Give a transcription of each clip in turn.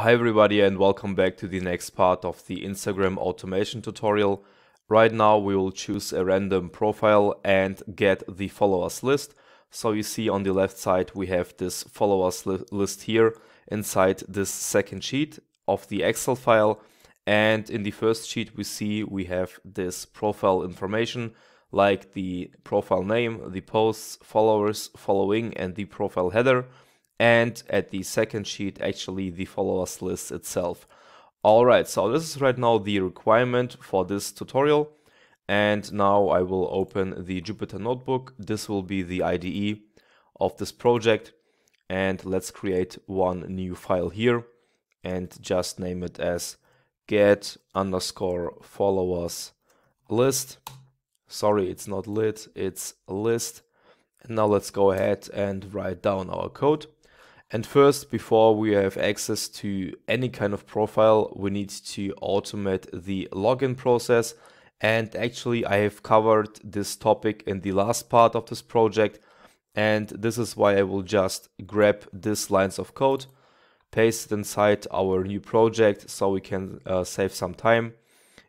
Hi everybody and welcome back to the next part of the Instagram automation tutorial. Right now we will choose a random profile and get the followers list. So you see on the left side we have this followers li list here inside this second sheet of the Excel file. And in the first sheet we see we have this profile information like the profile name, the posts, followers, following and the profile header and at the second sheet actually the followers list itself. Alright, so this is right now the requirement for this tutorial and now I will open the Jupyter Notebook. This will be the IDE of this project and let's create one new file here and just name it as get underscore followers list. Sorry, it's not lit, it's list. now let's go ahead and write down our code. And first, before we have access to any kind of profile, we need to automate the login process. And actually, I have covered this topic in the last part of this project. And this is why I will just grab these lines of code, paste it inside our new project so we can uh, save some time.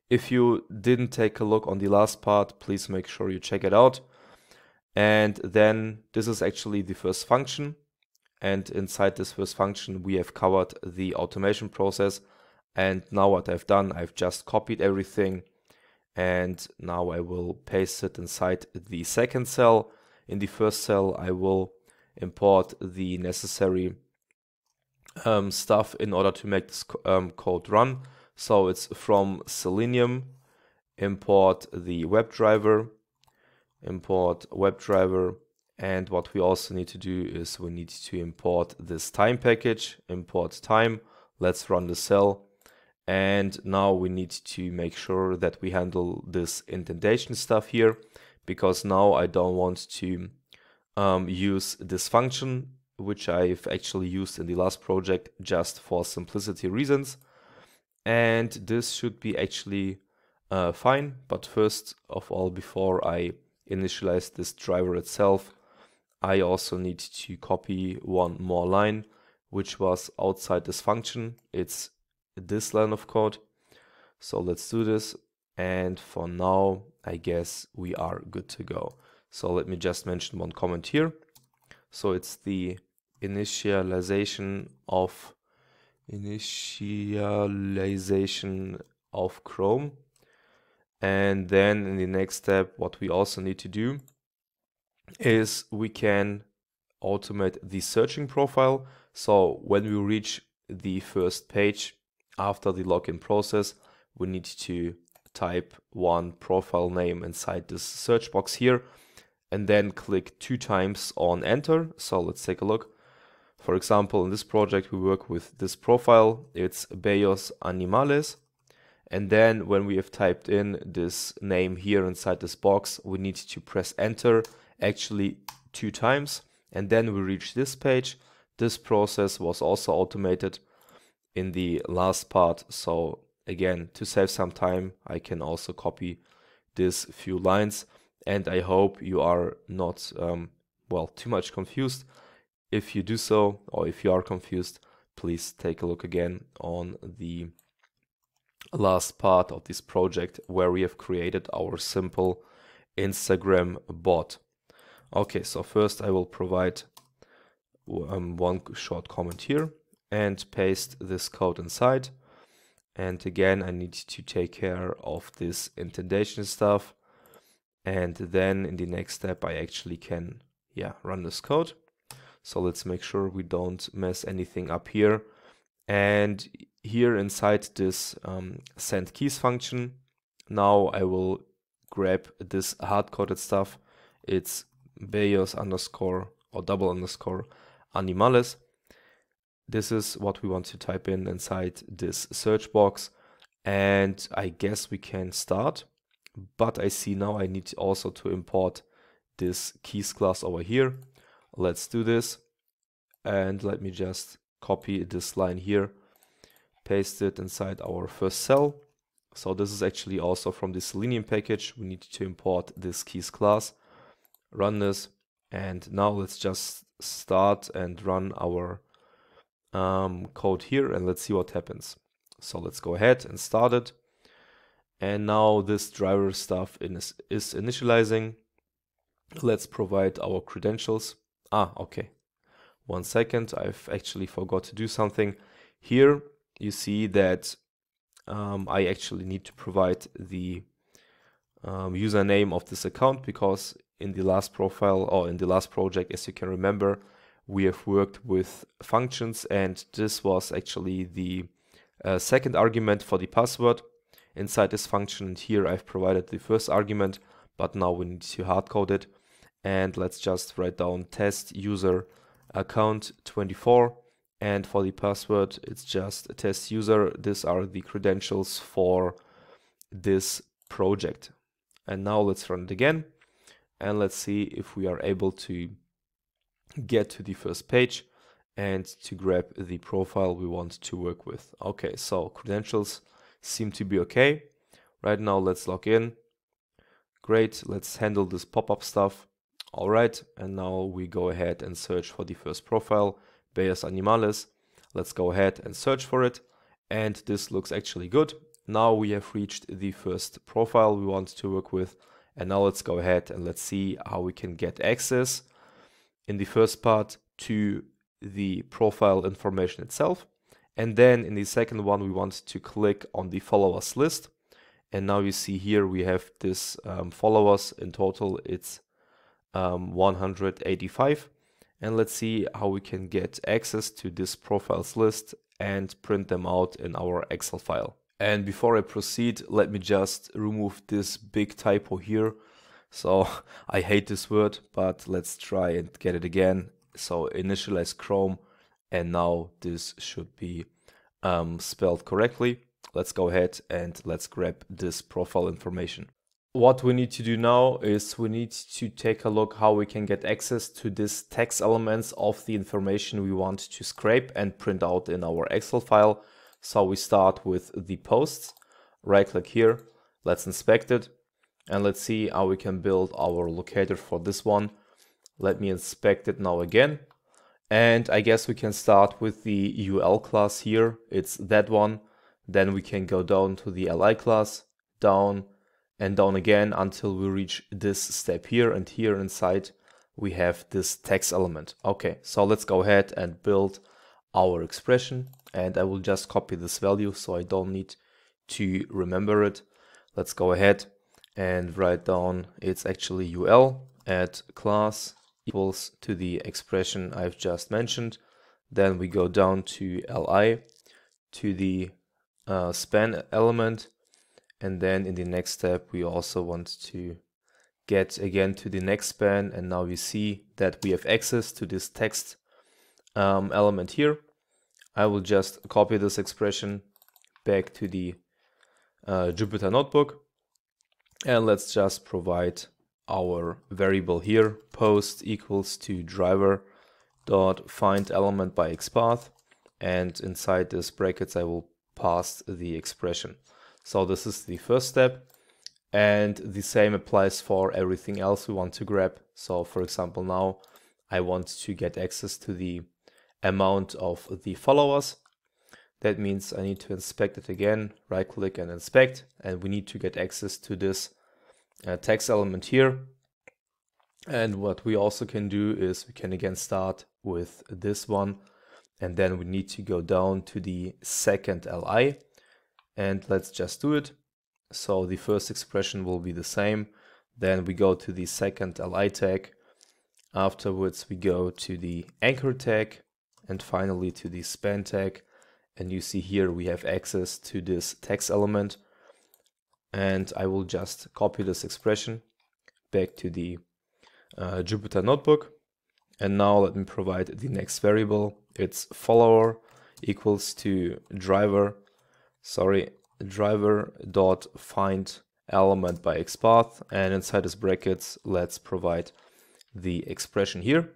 If you didn't take a look on the last part, please make sure you check it out. And then this is actually the first function. And inside this first function, we have covered the automation process. And now what I've done, I've just copied everything. And now I will paste it inside the second cell. In the first cell, I will import the necessary um, stuff in order to make this um, code run. So it's from Selenium, import the WebDriver, import WebDriver, and what we also need to do is we need to import this time package, import time. Let's run the cell. And now we need to make sure that we handle this indentation stuff here because now I don't want to um, use this function, which I've actually used in the last project just for simplicity reasons. And this should be actually uh, fine. But first of all, before I initialize this driver itself, I also need to copy one more line, which was outside this function. It's this line of code. So let's do this. And for now, I guess we are good to go. So let me just mention one comment here. So it's the initialization of initialization of Chrome. And then in the next step, what we also need to do is we can automate the searching profile. So when we reach the first page after the login process, we need to type one profile name inside this search box here and then click two times on enter. So let's take a look. For example, in this project, we work with this profile. It's Bayos Animales. And then when we have typed in this name here inside this box, we need to press enter actually two times and then we reach this page. This process was also automated in the last part. So again, to save some time, I can also copy this few lines and I hope you are not, um, well, too much confused. If you do so, or if you are confused, please take a look again on the last part of this project where we have created our simple Instagram bot. Okay, so first I will provide um, one short comment here and paste this code inside. And again, I need to take care of this indentation stuff. And then in the next step, I actually can, yeah, run this code. So let's make sure we don't mess anything up here. And here inside this um, send keys function, now I will grab this hard-coded stuff. It's Bellos underscore or double underscore animales. This is what we want to type in inside this search box. And I guess we can start. But I see now I need also to import this keys class over here. Let's do this. And let me just copy this line here, paste it inside our first cell. So this is actually also from the Selenium package. We need to import this keys class run this. And now let's just start and run our um, code here and let's see what happens. So let's go ahead and start it. And now this driver stuff is, is initializing. Let's provide our credentials. Ah, okay. One second, I've actually forgot to do something. Here you see that um, I actually need to provide the um, username of this account because in the last profile or in the last project, as you can remember, we have worked with functions and this was actually the uh, second argument for the password inside this function. And here I've provided the first argument, but now we need to hardcode it. And let's just write down test user account 24. And for the password, it's just test user. These are the credentials for this project. And now let's run it again and let's see if we are able to get to the first page and to grab the profile we want to work with. Okay, so credentials seem to be okay. Right now, let's log in. Great, let's handle this pop-up stuff. All right, and now we go ahead and search for the first profile, Bayes Animales. Let's go ahead and search for it. And this looks actually good. Now we have reached the first profile we want to work with. And now let's go ahead and let's see how we can get access in the first part to the profile information itself. And then in the second one, we want to click on the followers list. And now you see here we have this um, followers in total, it's um, 185. And let's see how we can get access to this profiles list and print them out in our Excel file. And before I proceed, let me just remove this big typo here. So I hate this word, but let's try and get it again. So initialize Chrome and now this should be um, spelled correctly. Let's go ahead and let's grab this profile information. What we need to do now is we need to take a look how we can get access to this text elements of the information we want to scrape and print out in our Excel file. So we start with the posts, right click here, let's inspect it and let's see how we can build our locator for this one. Let me inspect it now again. And I guess we can start with the UL class here. It's that one. Then we can go down to the LI class, down and down again until we reach this step here. And here inside we have this text element. Okay, so let's go ahead and build our expression and I will just copy this value so I don't need to remember it. Let's go ahead and write down it's actually ul at class equals to the expression I've just mentioned. Then we go down to li to the uh, span element and then in the next step we also want to get again to the next span and now we see that we have access to this text um, element here I will just copy this expression back to the uh, Jupyter notebook. And let's just provide our variable here, post equals to driver dot find element by xpath. And inside this brackets, I will pass the expression. So this is the first step. And the same applies for everything else we want to grab. So for example, now I want to get access to the amount of the followers. That means I need to inspect it again, right click and inspect, and we need to get access to this uh, text element here. And what we also can do is we can again start with this one, and then we need to go down to the second li, and let's just do it. So the first expression will be the same. Then we go to the second li tag. Afterwards, we go to the anchor tag and finally to the span tag. And you see here we have access to this text element. And I will just copy this expression back to the uh, Jupyter notebook. And now let me provide the next variable. It's follower equals to driver, sorry, driver dot find element by xpath. And inside this brackets, let's provide the expression here.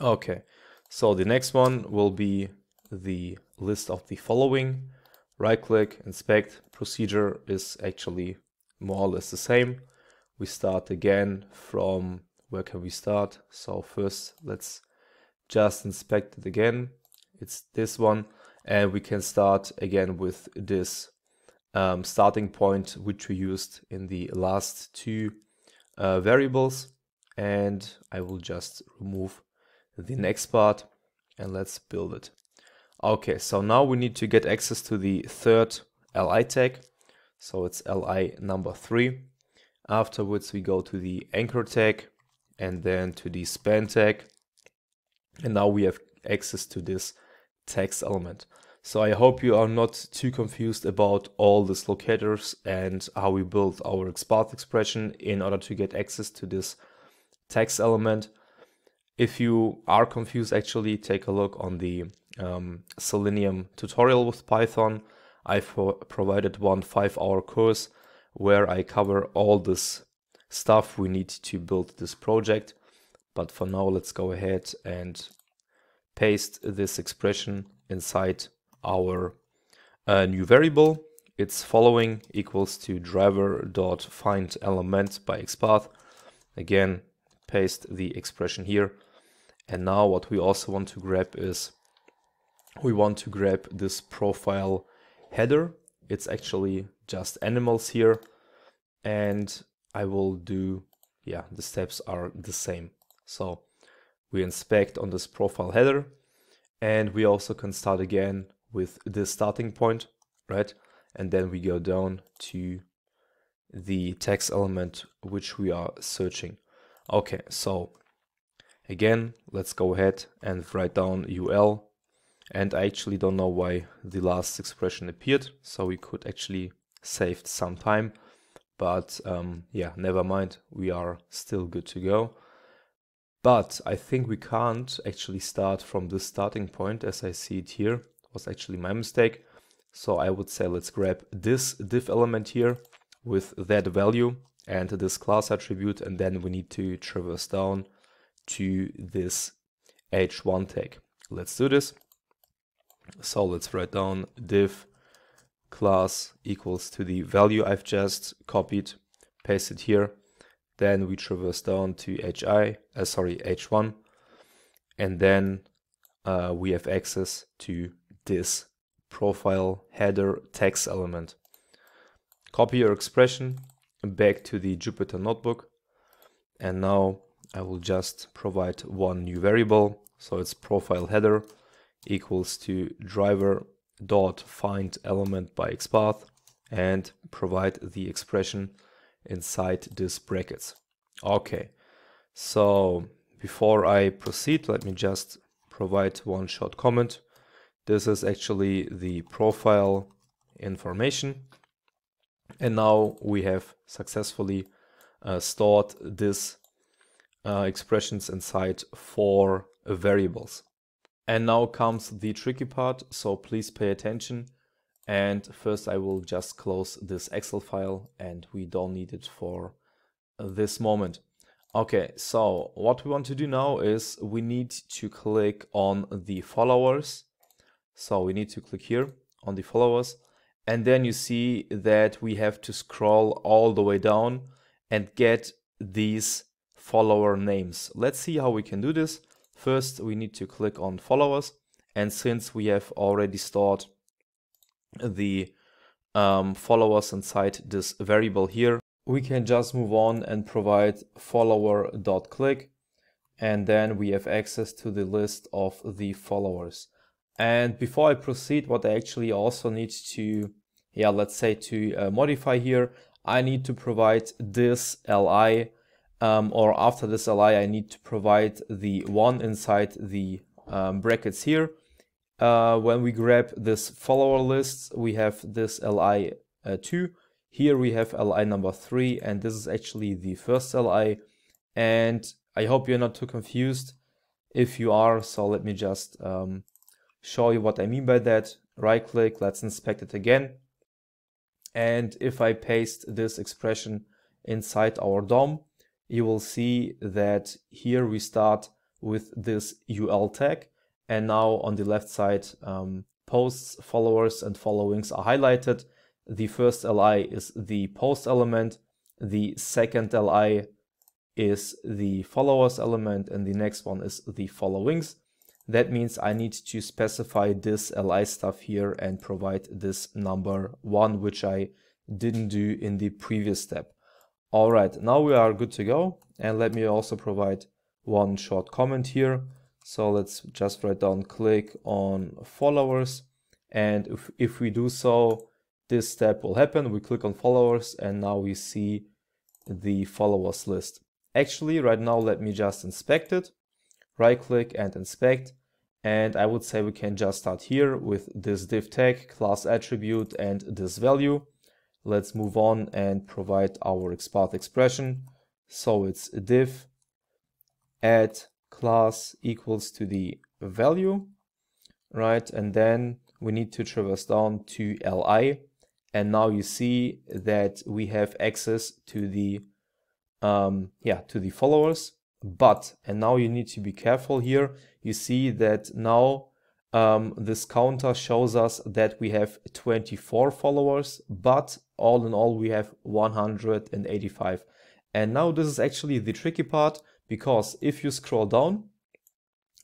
Okay, so the next one will be the list of the following. Right click, inspect, procedure is actually more or less the same. We start again from where can we start? So first let's just inspect it again. It's this one and we can start again with this um, starting point which we used in the last two uh, variables and I will just remove the next part and let's build it. Okay, so now we need to get access to the third li tag. So it's li number three. Afterwards, we go to the anchor tag and then to the span tag. And now we have access to this text element. So I hope you are not too confused about all these locators and how we build our XPath expression in order to get access to this text element. If you are confused, actually take a look on the um, Selenium tutorial with Python. I've provided one five hour course where I cover all this stuff we need to build this project. But for now, let's go ahead and paste this expression inside our uh, new variable. It's following equals to driver dot find element by xpath. Again, paste the expression here and now what we also want to grab is, we want to grab this profile header. It's actually just animals here. And I will do, yeah, the steps are the same. So we inspect on this profile header and we also can start again with the starting point, right? And then we go down to the text element which we are searching. Okay, so Again, let's go ahead and write down ul. And I actually don't know why the last expression appeared, so we could actually save some time. But um, yeah, never mind, we are still good to go. But I think we can't actually start from the starting point as I see it here. It was actually my mistake. So I would say let's grab this div element here with that value and this class attribute and then we need to traverse down to this h1 tag. Let's do this. So let's write down div class equals to the value I've just copied, paste it here. Then we traverse down to hi, uh, sorry, h1, and then uh, we have access to this profile header text element. Copy your expression back to the Jupyter notebook. And now I will just provide one new variable. So it's profile header equals to driver dot find element by xpath and provide the expression inside this brackets. Okay, so before I proceed, let me just provide one short comment. This is actually the profile information. And now we have successfully uh, stored this uh, expressions inside four variables. And now comes the tricky part, so please pay attention. And first I will just close this Excel file and we don't need it for this moment. Okay, so what we want to do now is we need to click on the followers. So we need to click here on the followers. And then you see that we have to scroll all the way down and get these follower names. Let's see how we can do this. First, we need to click on followers. And since we have already stored the um, followers inside this variable here, we can just move on and provide follower.click. And then we have access to the list of the followers. And before I proceed, what I actually also need to, yeah, let's say to uh, modify here, I need to provide this li um, or after this li I need to provide the 1 inside the um, brackets here. Uh, when we grab this follower list we have this li uh, 2 here we have li number 3 and this is actually the first li and I hope you're not too confused if you are so let me just um, show you what I mean by that right click let's inspect it again and if I paste this expression inside our DOM you will see that here we start with this UL tag. And now on the left side, um, posts, followers, and followings are highlighted. The first li is the post element. The second li is the followers element. And the next one is the followings. That means I need to specify this li stuff here and provide this number one, which I didn't do in the previous step. All right, now we are good to go. And let me also provide one short comment here. So let's just write down click on followers. And if, if we do so, this step will happen. We click on followers and now we see the followers list. Actually, right now, let me just inspect it. Right click and inspect. And I would say we can just start here with this div tag, class attribute, and this value. Let's move on and provide our XPath expression. So it's div add class equals to the value, right? And then we need to traverse down to li. And now you see that we have access to the, um, yeah, to the followers. But, and now you need to be careful here. You see that now um, this counter shows us that we have 24 followers, but all in all we have 185 and now this is actually the tricky part because if you scroll down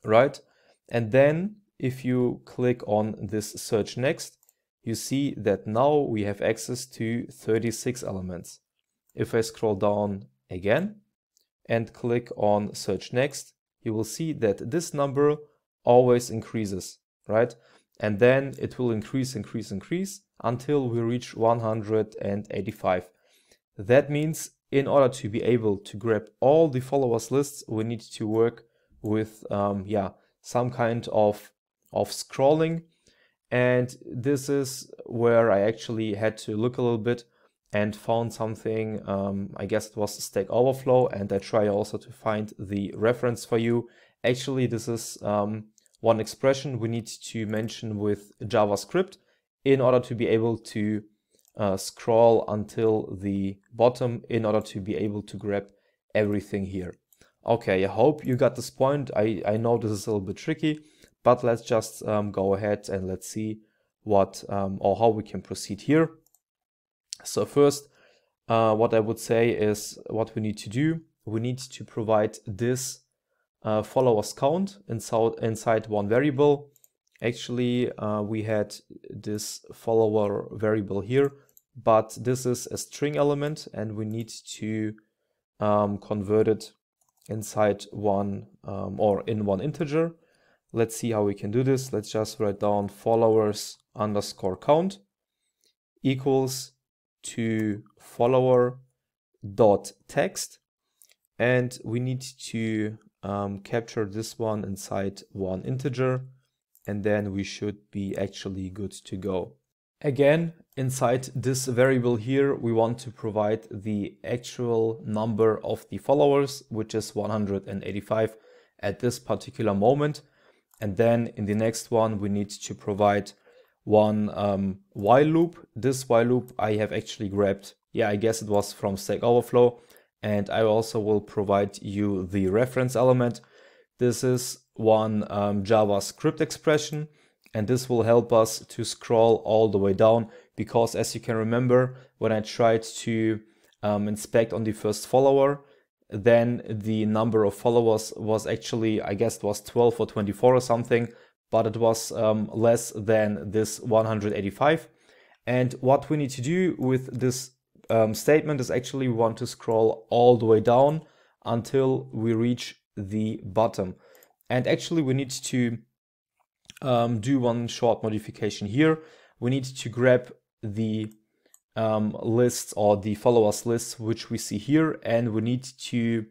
right and then if you click on this search next you see that now we have access to 36 elements if I scroll down again and click on search next you will see that this number always increases right and then it will increase increase increase until we reach 185. That means in order to be able to grab all the followers lists, we need to work with um, yeah some kind of of scrolling. And this is where I actually had to look a little bit and found something, um, I guess it was Stack Overflow, and I try also to find the reference for you. Actually, this is um, one expression we need to mention with JavaScript in order to be able to uh, scroll until the bottom in order to be able to grab everything here. Okay, I hope you got this point. I, I know this is a little bit tricky, but let's just um, go ahead and let's see what um, or how we can proceed here. So first, uh, what I would say is what we need to do. We need to provide this uh, followers count inside, inside one variable. Actually, uh, we had this follower variable here, but this is a string element and we need to um, convert it inside one um, or in one integer. Let's see how we can do this. Let's just write down followers underscore count equals to follower dot text and we need to um, capture this one inside one integer and then we should be actually good to go. Again, inside this variable here, we want to provide the actual number of the followers, which is 185 at this particular moment. And then in the next one, we need to provide one um, while loop. This while loop I have actually grabbed, yeah, I guess it was from Stack Overflow. And I also will provide you the reference element. This is one um, JavaScript expression and this will help us to scroll all the way down because as you can remember when I tried to um, inspect on the first follower then the number of followers was actually I guess was 12 or 24 or something but it was um, less than this 185 and what we need to do with this um, statement is actually we want to scroll all the way down until we reach the bottom and actually we need to um, do one short modification here. We need to grab the um, lists or the followers lists which we see here and we need to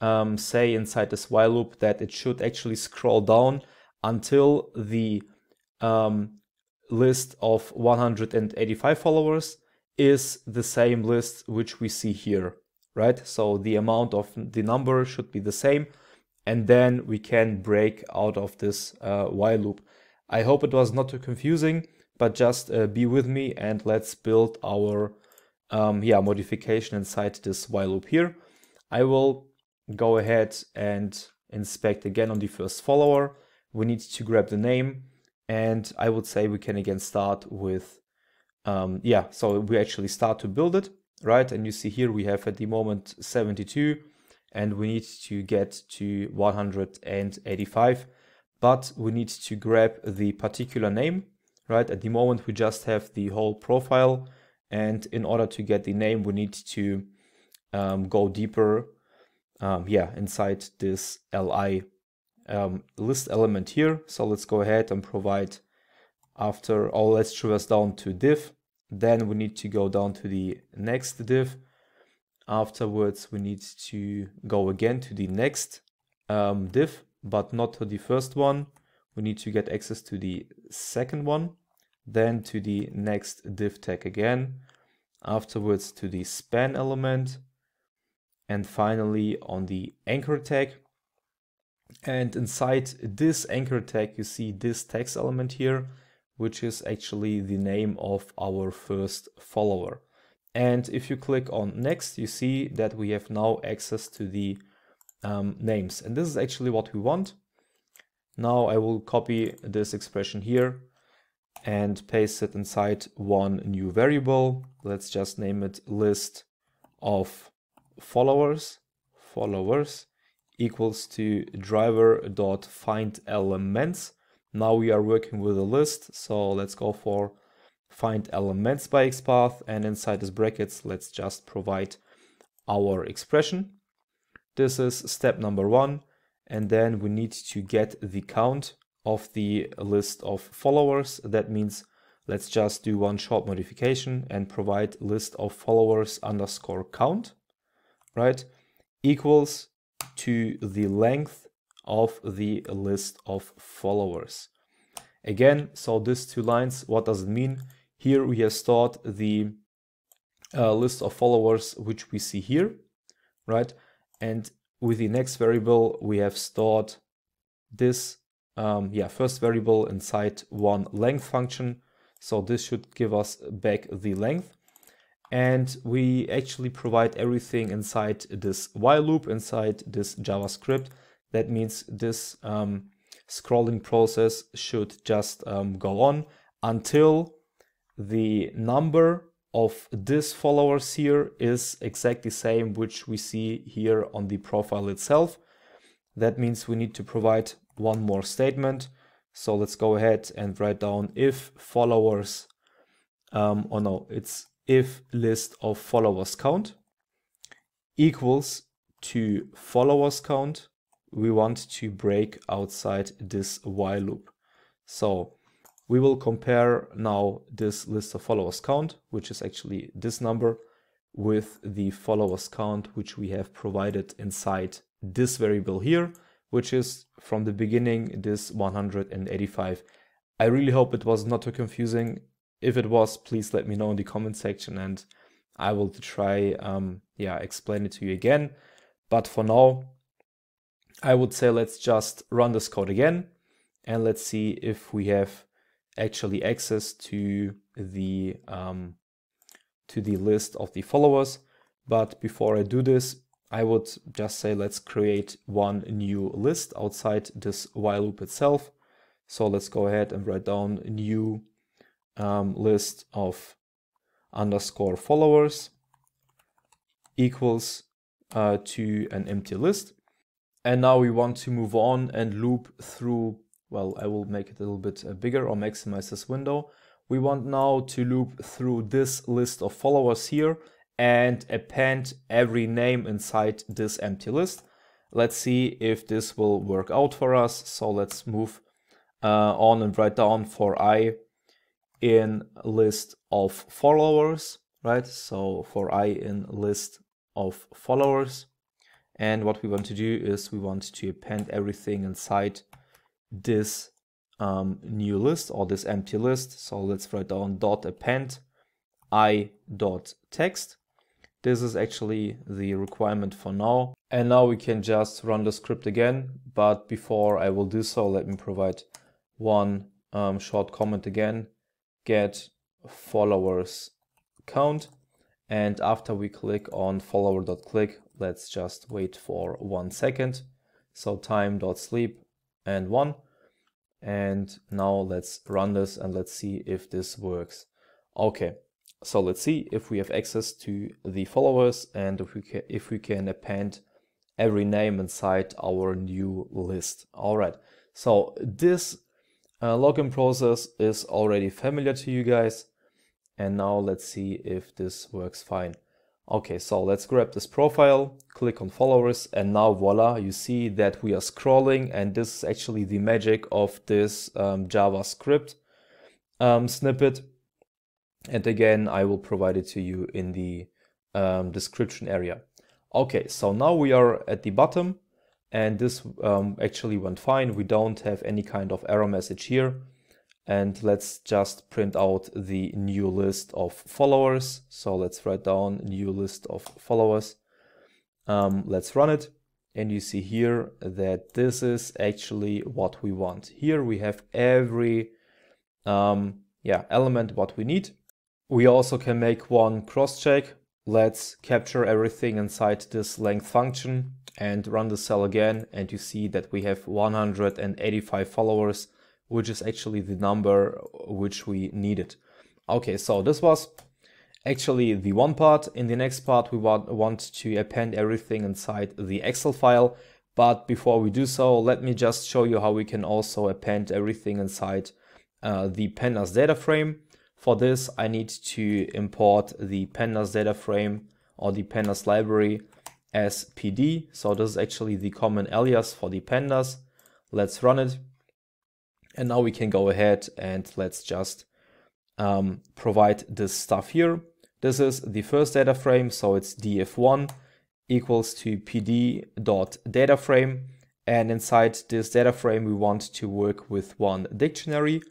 um, say inside this while loop that it should actually scroll down until the um, list of 185 followers is the same list which we see here, right? So the amount of the number should be the same and then we can break out of this uh, while loop. I hope it was not too confusing, but just uh, be with me and let's build our um, yeah modification inside this while loop here. I will go ahead and inspect again on the first follower. We need to grab the name and I would say we can again start with, um, yeah, so we actually start to build it, right? And you see here we have at the moment 72 and we need to get to 185 but we need to grab the particular name right at the moment we just have the whole profile and in order to get the name we need to um, go deeper um, yeah inside this li um, list element here so let's go ahead and provide after all let's traverse down to div then we need to go down to the next div afterwards we need to go again to the next um, div, but not to the first one. We need to get access to the second one, then to the next div tag again, afterwards to the span element, and finally on the anchor tag. And inside this anchor tag, you see this text element here, which is actually the name of our first follower. And if you click on next, you see that we have now access to the um, names. And this is actually what we want. Now I will copy this expression here and paste it inside one new variable. Let's just name it list of followers, followers equals to driver dot find elements. Now we are working with a list. So let's go for find elements by XPath and inside these brackets let's just provide our expression. This is step number one and then we need to get the count of the list of followers. That means let's just do one short modification and provide list of followers underscore count, right? Equals to the length of the list of followers. Again, so these two lines, what does it mean? Here we have stored the uh, list of followers, which we see here, right? And with the next variable, we have stored this, um, yeah, first variable inside one length function. So this should give us back the length. And we actually provide everything inside this while loop, inside this JavaScript. That means this um, scrolling process should just um, go on until the number of these followers here is exactly same which we see here on the profile itself. That means we need to provide one more statement. So let's go ahead and write down if followers, um, oh no, it's if list of followers count equals to followers count. We want to break outside this while loop. So we will compare now this list of followers count, which is actually this number, with the followers count which we have provided inside this variable here, which is from the beginning this 185. I really hope it was not too confusing. If it was, please let me know in the comment section and I will try um, yeah explain it to you again. But for now, I would say let's just run this code again and let's see if we have actually access to the um, to the list of the followers. But before I do this, I would just say let's create one new list outside this while loop itself. So let's go ahead and write down new um, list of underscore followers equals uh, to an empty list. And now we want to move on and loop through well, I will make it a little bit uh, bigger or maximize this window. We want now to loop through this list of followers here and append every name inside this empty list. Let's see if this will work out for us. So let's move uh, on and write down for i in list of followers, right? So for i in list of followers. And what we want to do is we want to append everything inside this um, new list or this empty list. So let's write down dot append i dot text. This is actually the requirement for now. And now we can just run the script again. But before I will do so, let me provide one um, short comment again. Get followers count. And after we click on follower.click, let's just wait for one second. So time dot sleep and 1. And now let's run this and let's see if this works. Okay, so let's see if we have access to the followers and if we can, if we can append every name inside our new list. All right, so this uh, login process is already familiar to you guys. And now let's see if this works fine. Okay, so let's grab this profile, click on followers, and now voila, you see that we are scrolling and this is actually the magic of this um, JavaScript um, snippet. And again, I will provide it to you in the um, description area. Okay, so now we are at the bottom and this um, actually went fine. We don't have any kind of error message here and let's just print out the new list of followers. So let's write down new list of followers. Um, let's run it. And you see here that this is actually what we want. Here we have every um, yeah, element what we need. We also can make one cross check. Let's capture everything inside this length function and run the cell again. And you see that we have 185 followers which is actually the number which we needed. Okay, so this was actually the one part. In the next part, we want, want to append everything inside the Excel file. But before we do so, let me just show you how we can also append everything inside uh, the pandas data frame. For this, I need to import the pandas data frame or the pandas library as pd. So this is actually the common alias for the pandas. Let's run it. And now we can go ahead and let's just um, provide this stuff here. This is the first data frame, so it's df1 equals to pd dot data frame, And inside this data frame, we want to work with one dictionary.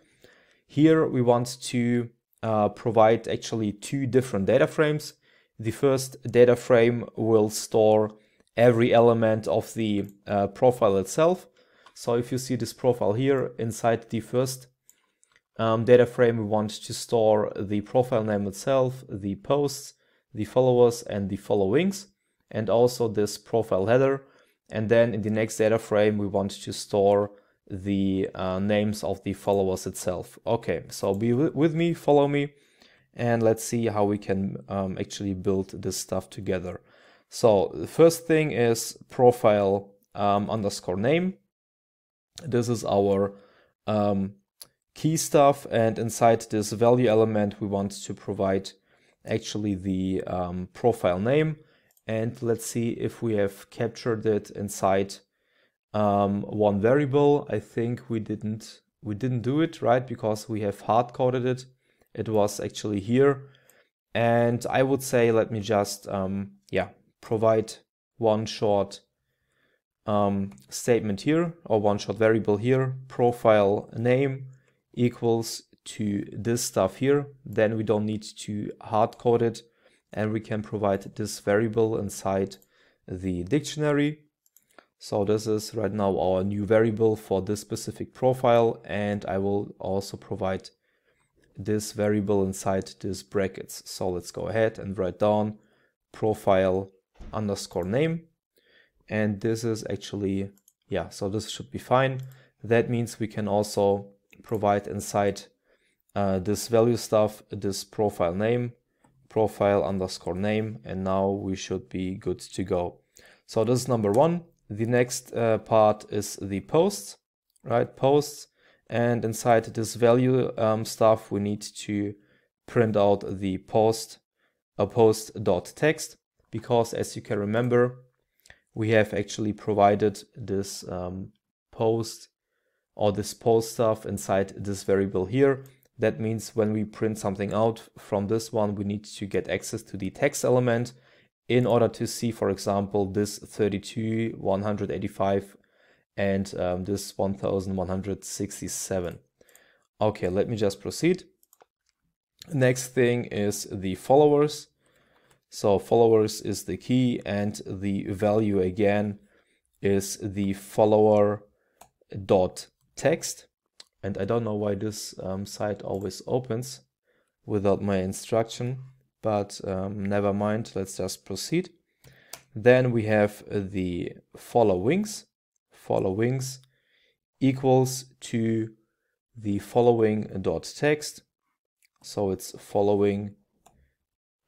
Here we want to uh, provide actually two different data frames. The first data frame will store every element of the uh, profile itself. So if you see this profile here inside the first um, data frame, we want to store the profile name itself, the posts, the followers and the followings, and also this profile header. And then in the next data frame, we want to store the uh, names of the followers itself. Okay, so be with me, follow me, and let's see how we can um, actually build this stuff together. So the first thing is profile um, underscore name. This is our um, key stuff and inside this value element we want to provide actually the um, profile name and let's see if we have captured it inside um, one variable. I think we didn't we didn't do it right because we have hard coded it. It was actually here, and I would say let me just um, yeah provide one short um, statement here or one shot variable here, profile name equals to this stuff here, then we don't need to hard code it and we can provide this variable inside the dictionary. So this is right now our new variable for this specific profile and I will also provide this variable inside these brackets. So let's go ahead and write down profile underscore name and this is actually, yeah, so this should be fine. That means we can also provide inside uh, this value stuff, this profile name, profile underscore name, and now we should be good to go. So this is number one. The next uh, part is the posts, right? Posts. And inside this value um, stuff, we need to print out the post, a dot text because as you can remember, we have actually provided this um, post or this post stuff inside this variable here. That means when we print something out from this one, we need to get access to the text element in order to see, for example, this 32, 185, and um, this 1167. Okay, let me just proceed. Next thing is the followers. So followers is the key and the value again is the follower dot text. And I don't know why this um, site always opens without my instruction, but um, never mind, let's just proceed. Then we have the followings, followings equals to the following dot text. So it's following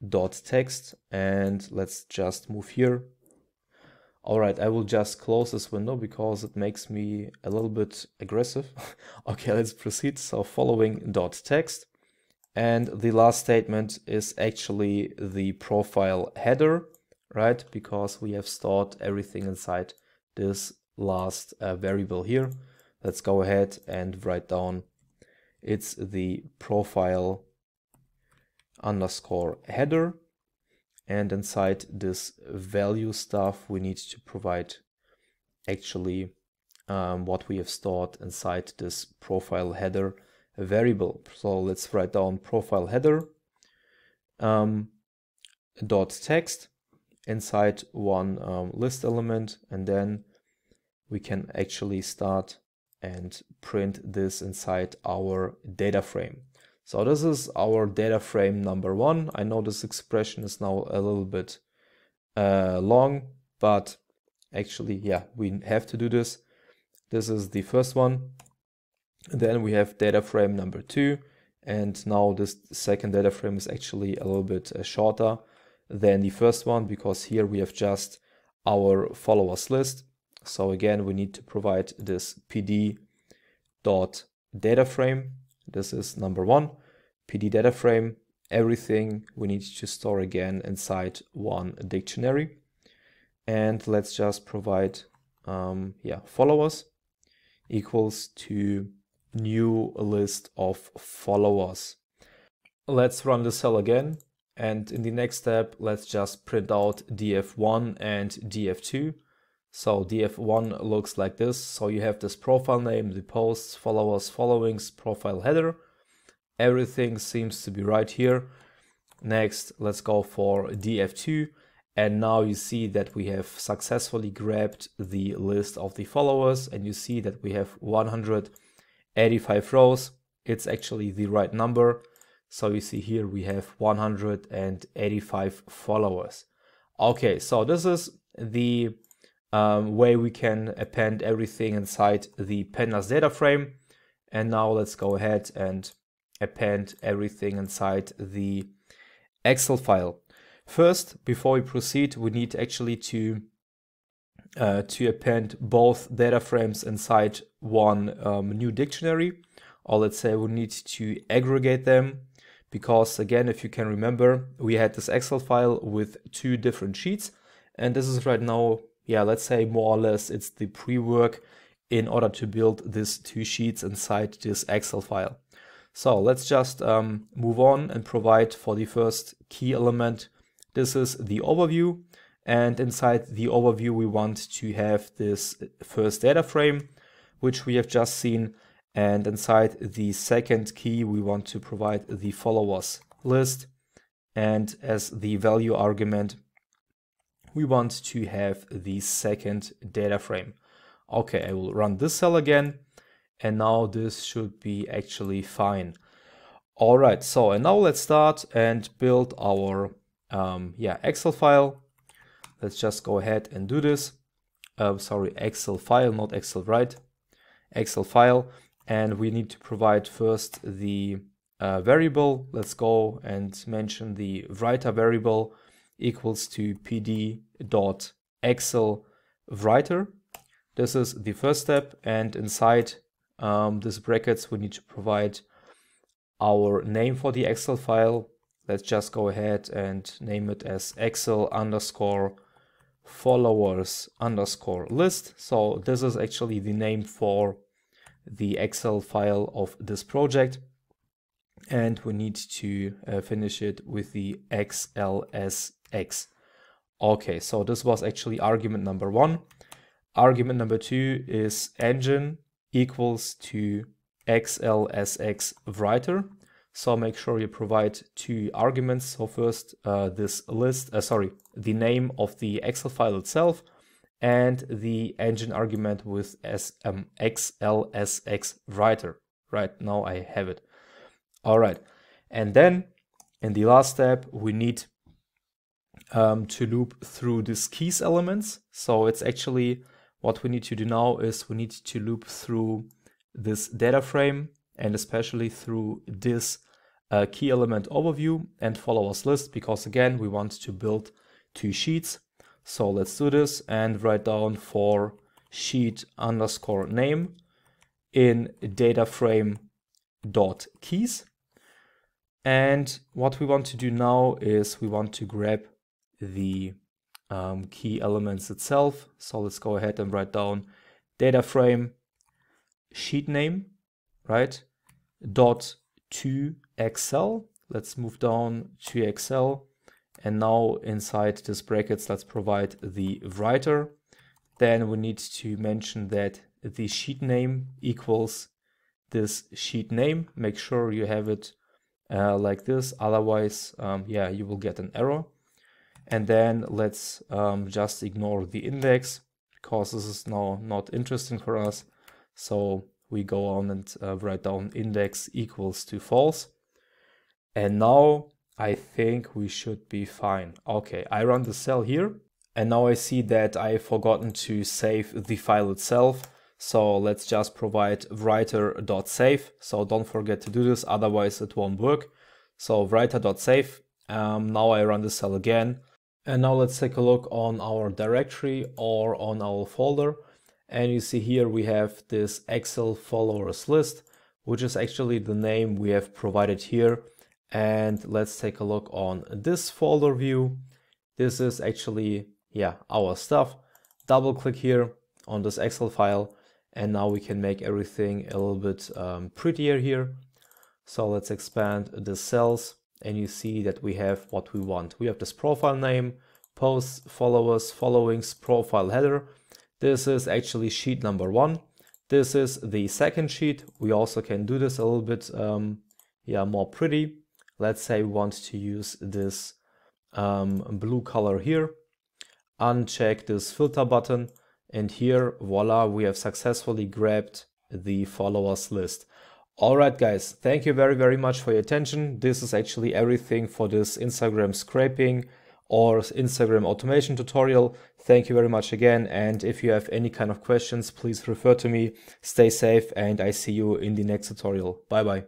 dot text and let's just move here. All right, I will just close this window because it makes me a little bit aggressive. okay, let's proceed. So following dot text and the last statement is actually the profile header, right? Because we have stored everything inside this last uh, variable here. Let's go ahead and write down it's the profile underscore header and inside this value stuff we need to provide actually um, what we have stored inside this profile header variable so let's write down profile header um, dot text inside one um, list element and then we can actually start and print this inside our data frame so this is our data frame number one. I know this expression is now a little bit uh, long, but actually, yeah, we have to do this. This is the first one. Then we have data frame number two. And now this second data frame is actually a little bit uh, shorter than the first one because here we have just our followers list. So again, we need to provide this pd dot data frame. This is number one. PD data frame, everything we need to store again inside one dictionary. And let's just provide um, yeah, followers equals to new list of followers. Let's run the cell again. And in the next step, let's just print out df1 and df2. So df1 looks like this. So you have this profile name, the posts, followers, followings, profile header everything seems to be right here next let's go for df2 and now you see that we have successfully grabbed the list of the followers and you see that we have 185 rows it's actually the right number so you see here we have 185 followers okay so this is the um, way we can append everything inside the pandas data frame and now let's go ahead and append everything inside the Excel file. First, before we proceed, we need actually to uh, to append both data frames inside one um, new dictionary, or let's say we need to aggregate them because again, if you can remember, we had this Excel file with two different sheets, and this is right now, yeah, let's say more or less it's the pre-work in order to build these two sheets inside this Excel file. So let's just um, move on and provide for the first key element. This is the overview. And inside the overview, we want to have this first data frame, which we have just seen. And inside the second key, we want to provide the followers list. And as the value argument, we want to have the second data frame. Okay, I will run this cell again and now this should be actually fine. All right, so and now let's start and build our um, yeah Excel file. Let's just go ahead and do this. Uh, sorry, Excel file, not Excel write. Excel file, and we need to provide first the uh, variable. Let's go and mention the writer variable equals to pd dot Excel writer. This is the first step, and inside um, these brackets, we need to provide our name for the Excel file. Let's just go ahead and name it as Excel underscore followers underscore list. So this is actually the name for the Excel file of this project. And we need to uh, finish it with the XLSX. Okay, so this was actually argument number one. Argument number two is engine equals to xlsx writer. So make sure you provide two arguments. So first, uh, this list, uh, sorry, the name of the Excel file itself and the engine argument with SM, um, xlsx writer. Right now I have it. All right. And then in the last step, we need um, to loop through this keys elements. So it's actually what we need to do now is we need to loop through this data frame and especially through this uh, key element overview and followers list because again we want to build two sheets. So let's do this and write down for sheet underscore name in data frame dot keys. And what we want to do now is we want to grab the um, key elements itself. So let's go ahead and write down data frame, sheet name, right? Dot to Excel. Let's move down to Excel. And now inside this brackets, let's provide the writer. Then we need to mention that the sheet name equals this sheet name. Make sure you have it uh, like this. Otherwise, um, yeah, you will get an error. And then let's um, just ignore the index because this is now not interesting for us. So we go on and uh, write down index equals to false. And now I think we should be fine. Okay, I run the cell here. And now I see that I've forgotten to save the file itself. So let's just provide writer.save. So don't forget to do this, otherwise it won't work. So writer.save. Um, now I run the cell again. And now let's take a look on our directory or on our folder. And you see here we have this Excel followers list, which is actually the name we have provided here. And let's take a look on this folder view. This is actually, yeah, our stuff. Double click here on this Excel file. And now we can make everything a little bit um, prettier here. So let's expand the cells and you see that we have what we want. We have this profile name, posts, followers, followings, profile header. This is actually sheet number one. This is the second sheet. We also can do this a little bit um, yeah, more pretty. Let's say we want to use this um, blue color here. Uncheck this filter button. And here, voila, we have successfully grabbed the followers list. Alright guys, thank you very very much for your attention. This is actually everything for this Instagram scraping or Instagram automation tutorial. Thank you very much again and if you have any kind of questions please refer to me. Stay safe and I see you in the next tutorial. Bye bye.